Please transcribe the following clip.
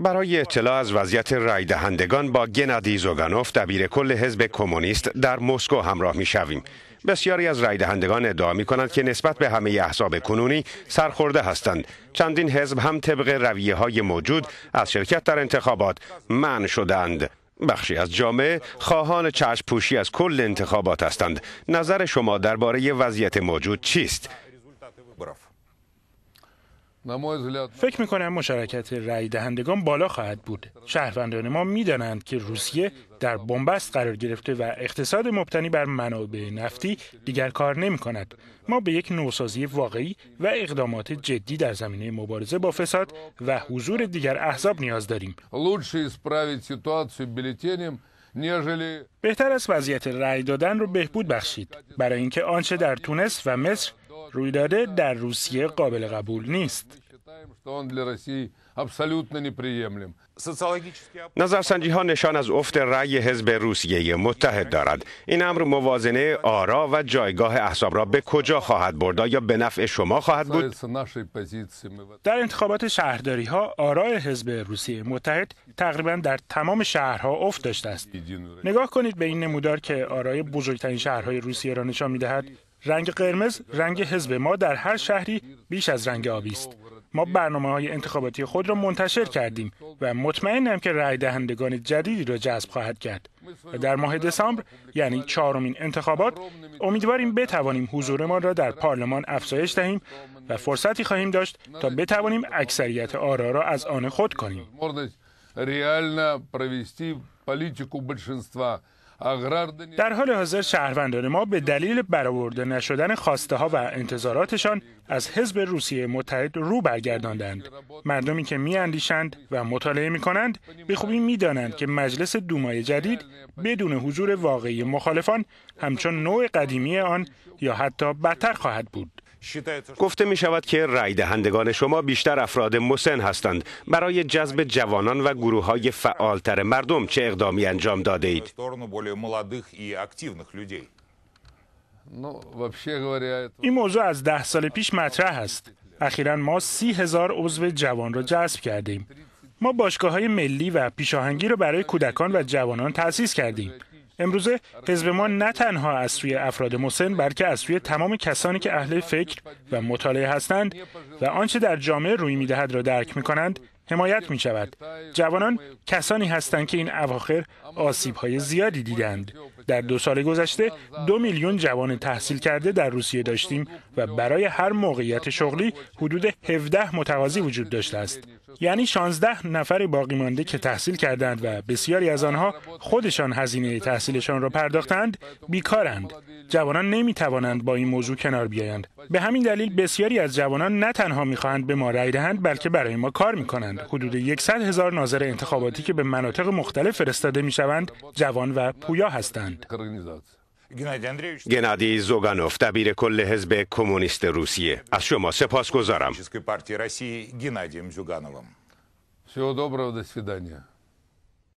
برای اطلاع از وضعیت رای با گنادی زوگانوف دبیر کل حزب کمونیست در مسکو همراه می شویم. بسیاری از رای دهندگان ادعا می کنند که نسبت به همه احزاب کنونی سرخورده هستند. چندین حزب هم طبق رویه های موجود از شرکت در انتخابات من شدند. بخشی از جامعه خواهان چشم پوشی از کل انتخابات هستند. نظر شما درباره وضعیت موجود چیست؟ فکر می مشارکت رای دهندگان بالا خواهد بود. شهروندان ما میدانند که روسیه در بنبست قرار گرفته و اقتصاد مبتنی بر منابع نفتی دیگر کار نمی کند. ما به یک نوسازی واقعی و اقدامات جدی در زمینه مبارزه با فساد و حضور دیگر احزاب نیاز داریم. بهتر است وضعیت رای دادن رو بهبود بخشید برای اینکه آنچه در تونس و مصر داده در روسیه قابل قبول نیست. نظرسنجی ها نشان از افت رأی حزب روسیه متحد دارد این امر موازنه آرا و جایگاه احزاب را به کجا خواهد برد یا به نفع شما خواهد بود در انتخابات شهرداری ها آرای حزب روسیه متحد تقریبا در تمام شهرها افت داشته است نگاه کنید به این نمودار که آرای بزرگترین شهرهای روسیه را نشان میدهد رنگ قرمز رنگ حزب ما در هر شهری بیش از رنگ آبی است ما برنامه های انتخاباتی خود را منتشر کردیم و مطمئنم که رای دهندگان جدیدی را جذب خواهد کرد و در ماه دسامبر یعنی چهارمین انتخابات امیدواریم بتوانیم حضورمان را در پارلمان افزایش دهیم و فرصتی خواهیم داشت تا بتوانیم اکثریت آرا را از آن خود کنیم در حال حاضر شهروندان ما به دلیل برآورده نشدن خواسته ها و انتظاراتشان از حزب روسیه متحد رو برگرداندند. مردمی که میاندیشند و مطالعه می کنند به خوبی می دانند که مجلس دومای جدید بدون حضور واقعی مخالفان همچون نوع قدیمی آن یا حتی بدتر خواهد بود. گفته می شود که رای دهندگان شما بیشتر افراد مسن هستند برای جذب جوانان و گروه های فعالتر مردم چه اقدامی انجام داده اید؟ بله این موضوع از ده سال پیش مطرح است اخیرا ما سی هزار عضو جوان را جذب کردیم ما باشگاه های ملی و پیشاهنگی را برای کودکان و جوانان تأسیس کردیم امروز حزب ما نه تنها از سوی افراد مسن بلکه از سوی تمام کسانی که اهل فکر و مطالعه هستند و آنچه در جامعه روی میدهد را درک کنند، حمایت می شود. جوانان کسانی هستند که این اواخر آسیب های زیادی دیدند. در دو سال گذشته دو میلیون جوان تحصیل کرده در روسیه داشتیم و برای هر موقعیت شغلی حدود 17 متقاضی وجود داشته است. یعنی 16 نفر باقی مانده که تحصیل کردند و بسیاری از آنها خودشان هزینه تحصیلشان را پرداختند بیکارند جوانان نمی توانند با این موضوع کنار بیایند به همین دلیل بسیاری از جوانان نه تنها میخواهند به ما رأی دهند بلکه برای ما کار میکنند حدود 100 هزار ناظر انتخاباتی که به مناطق مختلف فرستاده میشوند جوان و پویا هستند گنادی زوگانوف دبیر کل حزب کمونیست روسیه از شما سپاس گذارم.